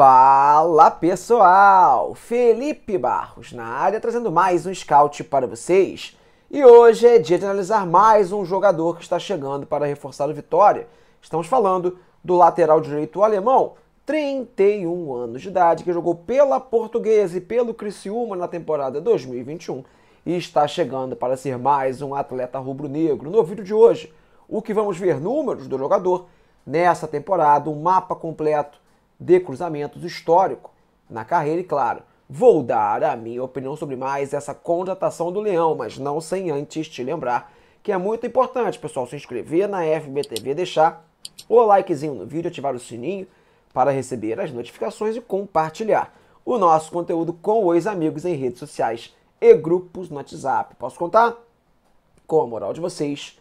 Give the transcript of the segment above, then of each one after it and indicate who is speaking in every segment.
Speaker 1: Fala pessoal, Felipe Barros na área trazendo mais um scout para vocês. E hoje é dia de analisar mais um jogador que está chegando para reforçar o Vitória. Estamos falando do lateral direito alemão, 31 anos de idade, que jogou pela Portuguesa e pelo Criciúma na temporada 2021 e está chegando para ser mais um atleta rubro-negro. No vídeo de hoje, o que vamos ver números do jogador nessa temporada, um mapa completo de cruzamentos histórico na carreira e, claro, vou dar a minha opinião sobre mais essa contratação do Leão, mas não sem antes te lembrar que é muito importante, pessoal, se inscrever na FBTV, deixar o likezinho no vídeo, ativar o sininho para receber as notificações e compartilhar o nosso conteúdo com os amigos em redes sociais e grupos no WhatsApp. Posso contar com a moral de vocês?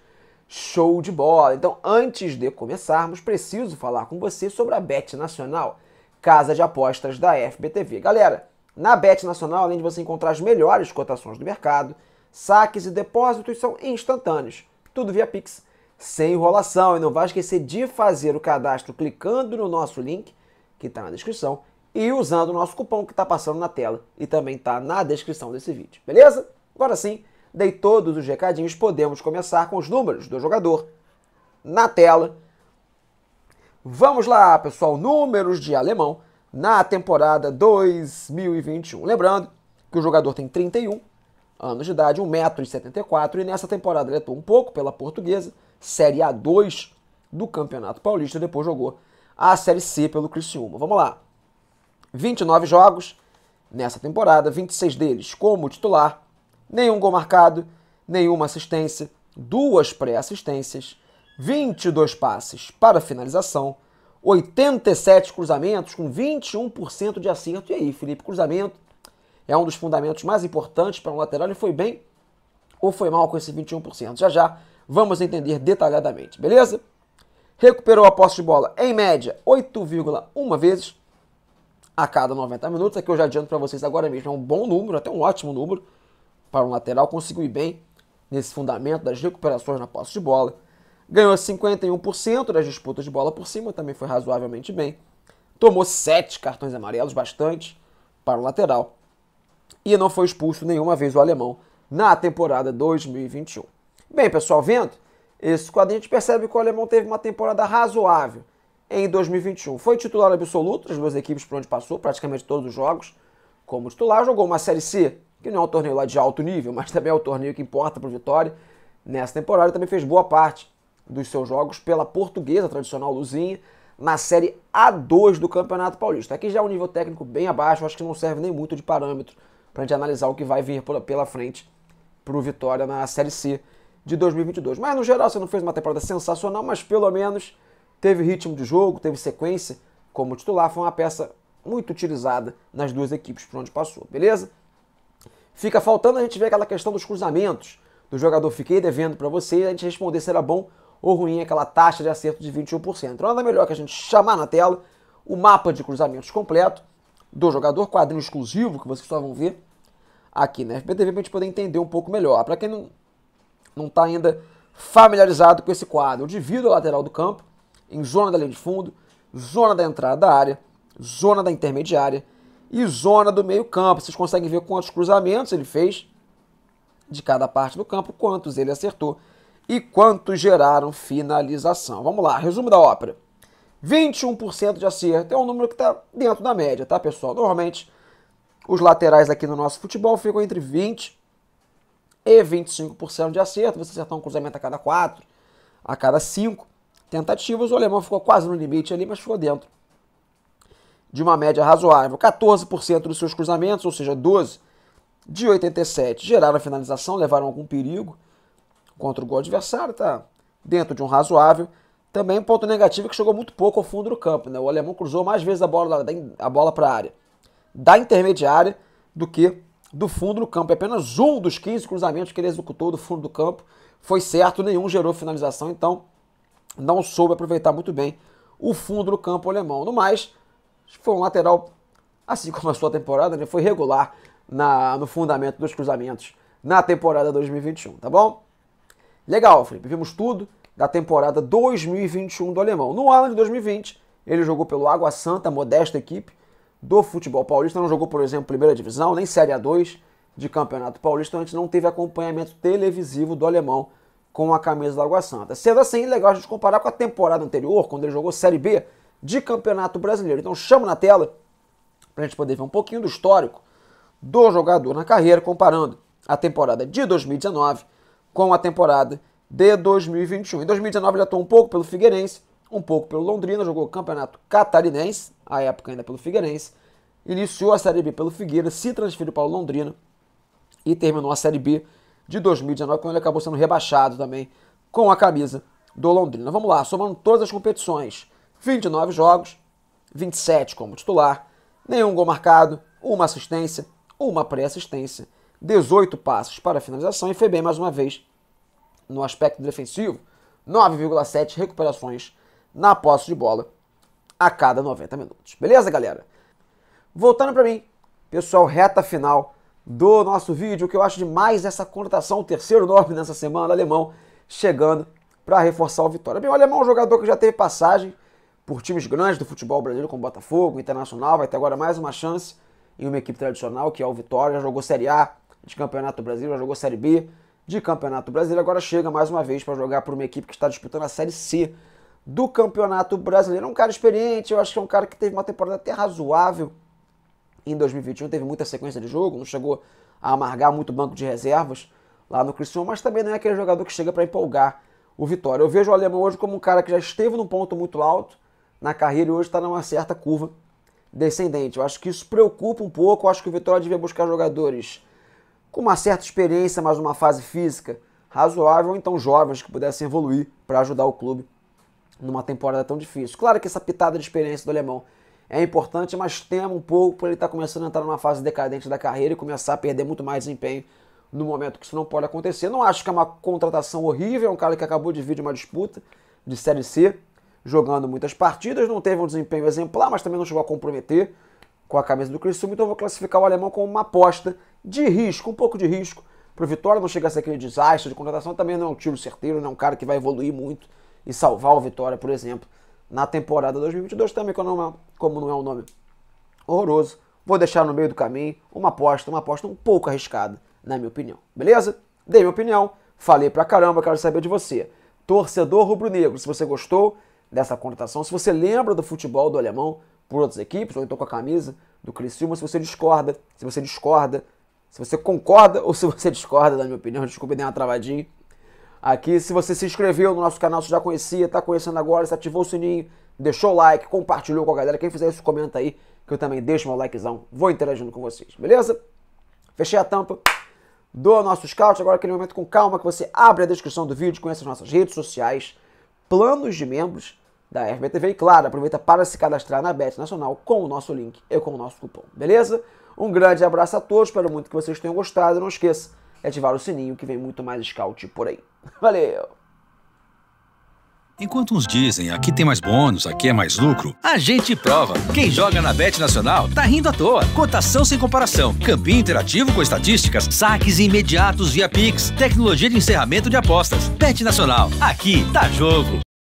Speaker 1: Show de bola! Então, antes de começarmos, preciso falar com você sobre a Bet Nacional, casa de apostas da FBTV. Galera, na Bet Nacional, além de você encontrar as melhores cotações do mercado, saques e depósitos são instantâneos, tudo via Pix, sem enrolação. E não vai esquecer de fazer o cadastro clicando no nosso link, que está na descrição, e usando o nosso cupom que está passando na tela e também está na descrição desse vídeo, beleza? Agora sim, Dei todos os recadinhos, podemos começar com os números do jogador na tela. Vamos lá, pessoal, números de alemão na temporada 2021. Lembrando que o jogador tem 31 anos de idade, 1,74m, e nessa temporada ele atuou um pouco pela portuguesa, Série A2 do Campeonato Paulista, depois jogou a Série C pelo Criciúma. Vamos lá. 29 jogos nessa temporada, 26 deles como titular, nenhum gol marcado, nenhuma assistência, duas pré-assistências, 22 passes para finalização, 87 cruzamentos com 21% de acerto. E aí, Felipe, cruzamento é um dos fundamentos mais importantes para um lateral e foi bem ou foi mal com esse 21%. Já já vamos entender detalhadamente, beleza? Recuperou a posse de bola em média 8,1 vezes a cada 90 minutos. Aqui eu já adianto para vocês agora mesmo, é um bom número, até um ótimo número para um lateral, conseguiu ir bem nesse fundamento das recuperações na posse de bola. Ganhou 51% das disputas de bola por cima, também foi razoavelmente bem. Tomou 7 cartões amarelos, bastante, para o lateral. E não foi expulso nenhuma vez o alemão na temporada 2021. Bem, pessoal, vendo esse quadrinho, a gente percebe que o alemão teve uma temporada razoável em 2021. Foi titular absoluto das duas equipes por onde passou, praticamente todos os jogos como titular. Jogou uma Série C que não é um torneio lá de alto nível, mas também é o torneio que importa para o Vitória. Nessa temporada também fez boa parte dos seus jogos pela portuguesa tradicional Luzinha na Série A2 do Campeonato Paulista. Aqui já é um nível técnico bem abaixo, acho que não serve nem muito de parâmetro para a gente analisar o que vai vir pela frente para o Vitória na Série C de 2022. Mas no geral você não fez uma temporada sensacional, mas pelo menos teve ritmo de jogo, teve sequência como titular, foi uma peça muito utilizada nas duas equipes por onde passou, beleza? Fica faltando a gente ver aquela questão dos cruzamentos do jogador. Fiquei devendo para você a gente responder se era bom ou ruim aquela taxa de acerto de 21%. Nada melhor que a gente chamar na tela o mapa de cruzamentos completo do jogador, quadrinho exclusivo que vocês só vão ver aqui na FBTV para a gente poder entender um pouco melhor. Para quem não não está ainda familiarizado com esse quadro, eu divido a lateral do campo em zona da linha de fundo, zona da entrada da área, zona da intermediária e zona do meio-campo. Vocês conseguem ver quantos cruzamentos ele fez de cada parte do campo, quantos ele acertou e quantos geraram finalização. Vamos lá, resumo da ópera. 21% de acerto é um número que está dentro da média, tá, pessoal? Normalmente, os laterais aqui no nosso futebol ficam entre 20% e 25% de acerto. Você acertar um cruzamento a cada 4, a cada 5 tentativas. O alemão ficou quase no limite ali, mas ficou dentro de uma média razoável, 14% dos seus cruzamentos, ou seja, 12 de 87 geraram a finalização, levaram algum perigo contra o gol adversário, tá dentro de um razoável. Também um ponto negativo é que chegou muito pouco ao fundo do campo, né? O alemão cruzou mais vezes a bola, a bola para a área da intermediária do que do fundo do campo. Apenas um dos 15 cruzamentos que ele executou do fundo do campo foi certo, nenhum gerou finalização, então não soube aproveitar muito bem o fundo do campo alemão. No mais, foi um lateral, assim como a sua temporada, né? Foi regular na, no fundamento dos cruzamentos na temporada 2021, tá bom? Legal, Felipe. Vimos tudo da temporada 2021 do alemão. No ano de 2020, ele jogou pelo Água Santa, modesta equipe do futebol paulista. Não jogou, por exemplo, primeira divisão, nem Série A2 de Campeonato Paulista. Antes não teve acompanhamento televisivo do alemão com a camisa do Água Santa. Sendo assim, legal a gente comparar com a temporada anterior, quando ele jogou Série B de Campeonato Brasileiro. Então chamo na tela para a gente poder ver um pouquinho do histórico do jogador na carreira, comparando a temporada de 2019 com a temporada de 2021. Em 2019 ele atuou um pouco pelo Figueirense, um pouco pelo Londrina, jogou o Campeonato Catarinense, a época ainda pelo Figueirense, iniciou a Série B pelo Figueira, se transferiu para o Londrina e terminou a Série B de 2019, quando ele acabou sendo rebaixado também com a camisa do Londrina. Vamos lá, somando todas as competições 29 jogos, 27 como titular, nenhum gol marcado, uma assistência, uma pré-assistência, 18 passes para finalização e foi bem mais uma vez no aspecto defensivo, 9,7 recuperações na posse de bola a cada 90 minutos. Beleza, galera? Voltando para mim, pessoal, reta final do nosso vídeo, o que eu acho demais essa conotação, o terceiro nome nessa semana, alemão, chegando para reforçar o Vitória. Bem, o alemão é um jogador que já teve passagem por times grandes do futebol brasileiro, como Botafogo, Internacional, vai ter agora mais uma chance em uma equipe tradicional, que é o Vitória, já jogou Série A de Campeonato Brasileiro, já jogou Série B de Campeonato Brasileiro, agora chega mais uma vez para jogar por uma equipe que está disputando a Série C do Campeonato Brasileiro. É um cara experiente, eu acho que é um cara que teve uma temporada até razoável em 2021, teve muita sequência de jogo, não chegou a amargar muito banco de reservas lá no Criciúma, mas também não é aquele jogador que chega para empolgar o Vitória. Eu vejo o Alemão hoje como um cara que já esteve num ponto muito alto, na carreira e hoje está numa certa curva descendente. Eu acho que isso preocupa um pouco. Eu acho que o Vitória devia buscar jogadores com uma certa experiência, mas numa fase física razoável, ou então jovens que pudessem evoluir para ajudar o clube numa temporada tão difícil. Claro que essa pitada de experiência do alemão é importante, mas temo um pouco por ele estar tá começando a entrar numa fase decadente da carreira e começar a perder muito mais desempenho no momento que isso não pode acontecer. Não acho que é uma contratação horrível, é um cara que acabou de vir de uma disputa de Série C, jogando muitas partidas, não teve um desempenho exemplar, mas também não chegou a comprometer com a camisa do Criciúma, então eu vou classificar o alemão como uma aposta de risco, um pouco de risco para o Vitória, não chegar a ser aquele desastre de contratação, também não é um tiro certeiro, não é um cara que vai evoluir muito e salvar o Vitória, por exemplo, na temporada 2022 também, como não é, como não é um nome horroroso, vou deixar no meio do caminho uma aposta, uma aposta um pouco arriscada, na minha opinião, beleza? Dei minha opinião, falei pra caramba, quero saber de você. Torcedor rubro-negro, se você gostou, dessa contratação. Se você lembra do futebol do alemão por outras equipes, ou então com a camisa do Criciúma, se você discorda, se você discorda, se você concorda ou se você discorda, na minha opinião, desculpe, dei uma travadinha. Aqui, se você se inscreveu no nosso canal, se já conhecia, está conhecendo agora, se ativou o sininho, deixou o like, compartilhou com a galera. Quem fizer isso, comenta aí, que eu também deixo meu likezão, vou interagindo com vocês, beleza? Fechei a tampa do nosso scout. Agora, aquele momento com calma que você abre a descrição do vídeo, conhece as nossas redes sociais, planos de membros da FBTV. E claro, aproveita para se cadastrar na Bet Nacional com o nosso link e com o nosso cupom, beleza? Um grande abraço a todos, espero muito que vocês tenham gostado. Não esqueça de ativar o sininho que vem muito mais scout por aí. Valeu! Enquanto uns dizem aqui tem mais bônus, aqui é mais lucro, a gente prova. Quem joga na Bet Nacional tá rindo à toa. Cotação sem comparação, campinho interativo com estatísticas, saques imediatos via Pix, tecnologia de encerramento de apostas. Bet Nacional, aqui tá jogo.